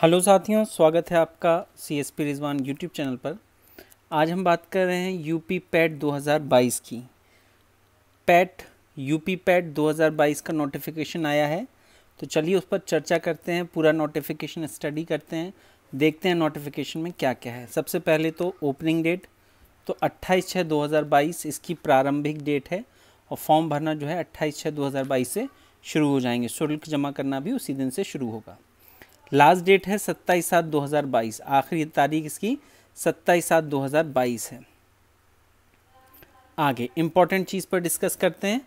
hello साथियों स्वागत है आपका C S P Rizwan YouTube channel पर आज हम बात कर रहे हैं यूपी पैट 2022 की पैट यूपी पैट 2022 का नोटिफिकेशन आया है तो चलिए उस पर चर्चा करते हैं पूरा नोटिफिकेशन स्टडी करते हैं देखते हैं नोटिफिकेशन में क्या क्या है सबसे पहले तो ओपनिंग डेट तो 28 छः 2022 इसकी प्रारंभिक डेट है और फॉर्म भरना जो है 28 छः 2022 से शुरू हो जाएंगे शुल्क जमा करना भी उसी दिन से शुरू होगा लास्ट डेट है सत्ताईस सात दो हज़ार बाईस आखिरी तारीख इसकी सत्ताईस सात दो हज़ार बाईस है आगे इम्पॉर्टेंट चीज़ पर डिस्कस करते हैं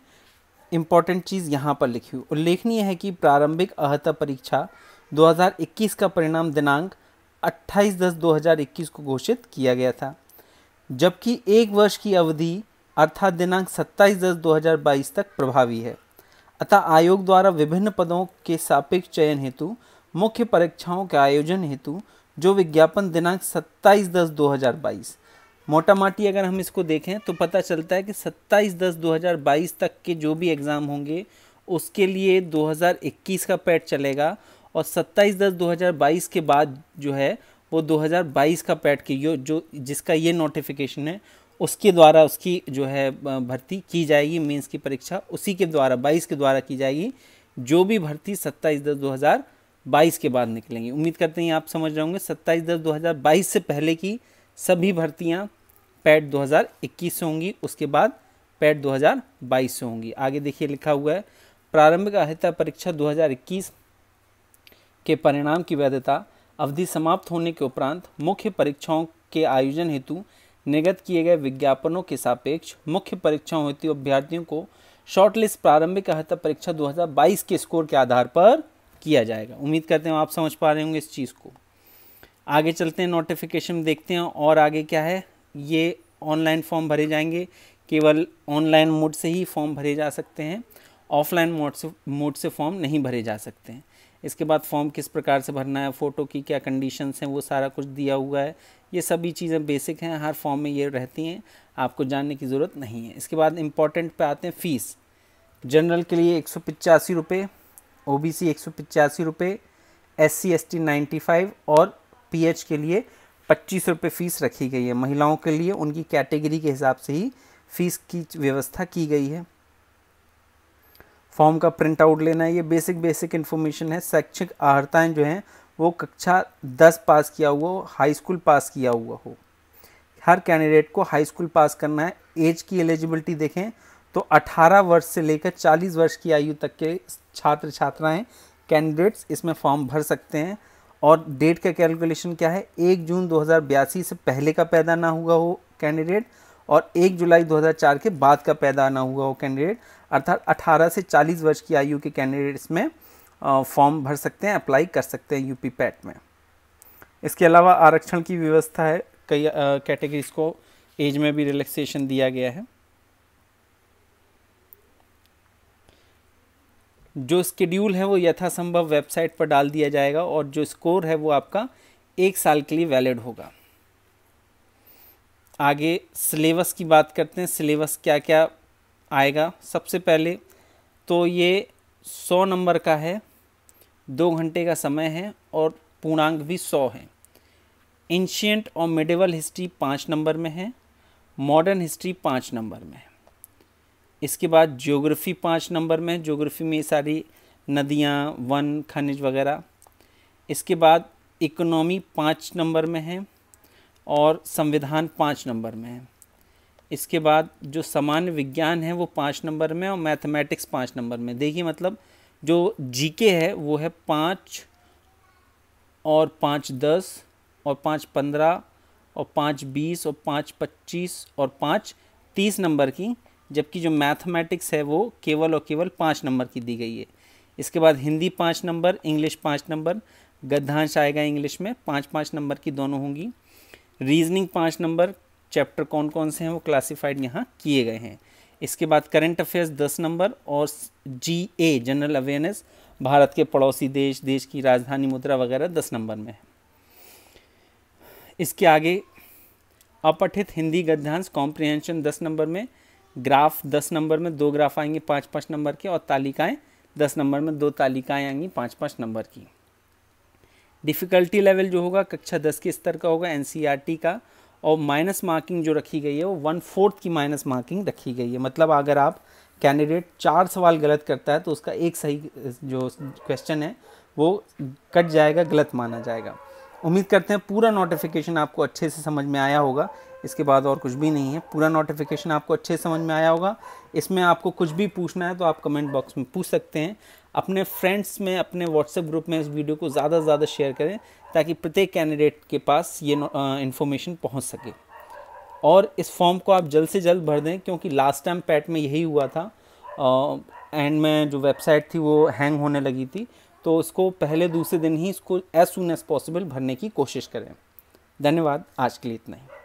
इम्पॉर्टेंट चीज़ यहाँ पर लिखी हुई उल्लेखनीय है कि प्रारंभिक अहता परीक्षा 2021 का परिणाम दिनांक 28 दस 2021 को घोषित किया गया था जबकि एक वर्ष की अवधि अर्थात दिनांक 27 दस 2022 तक प्रभावी है अतः आयोग द्वारा विभिन्न पदों के सापेक्ष चयन हेतु मुख्य परीक्षाओं के आयोजन हेतु जो विज्ञापन दिनांक 27 दस 2022 मोटा माटी अगर हम इसको देखें तो पता चलता है कि 27 दस 2022 तक के जो भी एग्ज़ाम होंगे उसके लिए 2021 का पैट चलेगा और 27 दस 2022 के बाद जो है वो 2022 का पैट की जो जो जिसका ये नोटिफिकेशन है उसके द्वारा उसकी जो है भर्ती की जाएगी मेंस की परीक्षा उसी के द्वारा 22 के द्वारा की जाएगी जो भी भर्ती 27 दस 2000 बाईस के बाद निकलेंगी उम्मीद करते हैं आप समझ रहे होंगे सत्ताईस दस दो हज़ार बाईस से पहले की सभी भर्तियाँ पैट दो हज़ार इक्कीस से होंगी उसके बाद पैट दो हज़ार बाईस से होंगी आगे देखिए लिखा हुआ है प्रारंभिक अहिता परीक्षा दो हज़ार इक्कीस के परिणाम की वैधता अवधि समाप्त होने के उपरांत मुख्य परीक्षाओं के आयोजन हेतु निर्गत किए गए विज्ञापनों के सापेक्ष मुख्य परीक्षाओं हेतु अभ्यर्थियों को शॉर्टलिस्ट प्रारंभिक अहता परीक्षा 2022 के स्कोर के आधार पर किया जाएगा उम्मीद करते हैं आप समझ पा रहे होंगे इस चीज़ को आगे चलते हैं नोटिफिकेशन देखते हैं और आगे क्या है ये ऑनलाइन फॉर्म भरे जाएंगे केवल ऑनलाइन मोड से ही फॉर्म भरे जा सकते हैं ऑफलाइन मोड से मोड से फॉर्म नहीं भरे जा सकते हैं इसके बाद फॉर्म किस प्रकार से भरना है फ़ोटो की क्या कंडीशंस हैं वो सारा कुछ दिया हुआ है ये सभी चीज़ें बेसिक हैं हर फॉर्म में ये रहती हैं आपको जानने की ज़रूरत नहीं है इसके बाद इम्पॉर्टेंट पे आते हैं फ़ीस जनरल के लिए एक सौ रुपये ओ बी सी एक सौ पचासी रुपये S C S T ninety five और पी एच के लिए पच्चीस रुपये फ़ीस रखी गई है महिलाओं के लिए उनकी कैटेगरी के हिसाब से ही फ़ीस की व्यवस्था की गई है फॉर्म का प्रिंट आउट लेना है ये बेसिक बेसिक इन्फॉर्मेशन है शैक्षिक अर्हताएँ जो हैं वो कक्षा दस पास किया हुआ हो हाई स्कूल पास किया हुआ हो हर कैंडिडेट को हाई स्कूल पास करना है एज की एलिजिबिलिटी देखें तो 18 वर्ष से लेकर 40 वर्ष की आयु तक के छात्र छात्राएं कैंडिडेट्स इसमें फॉर्म भर सकते हैं और डेट का कैलकुलेशन क्या है एक जून दो से पहले का पैदा ना हुआ हो कैंडिडेट और एक जुलाई 2004 के बाद का पैदा ना हुआ हो कैंडिडेट अर्थात 18 से 40 वर्ष की आयु के कैंडिडेट्स में फॉर्म भर सकते हैं अप्लाई कर सकते हैं यूपी पैट में इसके अलावा आरक्षण की व्यवस्था है कई कैटेगरीज को एज में भी रिलैक्सेशन दिया गया है जो स्कड्यूल है वो यथासंभव वेबसाइट पर डाल दिया जाएगा और जो स्कोर है वो आपका एक साल के लिए वैलिड होगा आगे सिलेबस की बात करते हैं सिलेबस क्या क्या आएगा सबसे पहले तो ये सौ नंबर का है दो घंटे का समय है और पूर्णांक भी सौ है एंशियंट और मिडिवल हिस्ट्री पाँच नंबर में है मॉडर्न हिस्ट्री पाँच नंबर में है इसके बाद ज्योग्राफी पाँच नंबर में ज्योग्राफी में सारी नदियाँ वन खनिज वगैरह इसके बाद इकोनॉमी पाँच नंबर में है और संविधान पाँच नंबर में है इसके बाद जो सामान्य विज्ञान है वो पाँच नंबर में और मैथमेटिक्स पाँच नंबर में देखिए मतलब जो जीके है वो है पाँच और पाँच दस और पाँच पंद्रह और पाँच बीस और पाँच पच्चीस और पाँच तीस नंबर की जबकि जो मैथमेटिक्स है वो केवल और केवल पाँच नंबर की दी गई है इसके बाद हिंदी पाँच नंबर इंग्लिश पाँच नंबर गद्यांश आएगा इंग्लिश में पाँच पाँच नंबर की दोनों होंगी रीजनिंग पाँच नंबर चैप्टर कौन कौन से हैं वो क्लासिफाइड यहाँ किए गए हैं इसके बाद करंट अफेयर्स दस नंबर और G A general awareness Bharat के पड़ोसी देश देश की राजधानी मुद्रा वगैरह दस नंबर में है इसके आगे अपठित हिंदी गद्यांश कॉम्प्रिहेंशन दस नंबर में ग्राफ दस नंबर में दो ग्राफ आएंगे पाँच पाँच नंबर के और तालिकाएँ दस नंबर में दो तालिकाएँ आएंगी पाँच पाँच नंबर की डिफ़िकल्टी लेवल जो होगा कक्षा दस के स्तर का होगा एन का और माइनस मार्किंग जो रखी गई है वो वन फोर्थ की माइनस मार्किंग रखी गई है मतलब अगर आप कैंडिडेट चार सवाल गलत करता है तो उसका एक सही जो क्वेश्चन है वो कट जाएगा गलत माना जाएगा उम्मीद करते हैं पूरा नोटिफिकेशन आपको अच्छे से समझ में आया होगा इसके बाद और कुछ भी नहीं है पूरा नोटिफिकेशन आपको अच्छे समझ में आया होगा इसमें आपको कुछ भी पूछना है तो आप कमेंट बॉक्स में पूछ सकते हैं अपने फ्रेंड्स में अपने व्हाट्सएप ग्रुप में इस वीडियो को ज़्यादा से ज़्यादा शेयर करें ताकि प्रत्येक कैंडिडेट के पास ये इन्फॉर्मेशन पहुँच सके और इस फॉर्म को आप जल्द से जल्द भर दें क्योंकि लास्ट टाइम पैट में यही हुआ था एंड में जो वेबसाइट थी वो हैंग होने लगी थी तो उसको पहले दूसरे दिन ही इसको एज सुन एज पॉसिबल भरने की कोशिश करें धन्यवाद आज के लिए इतना ही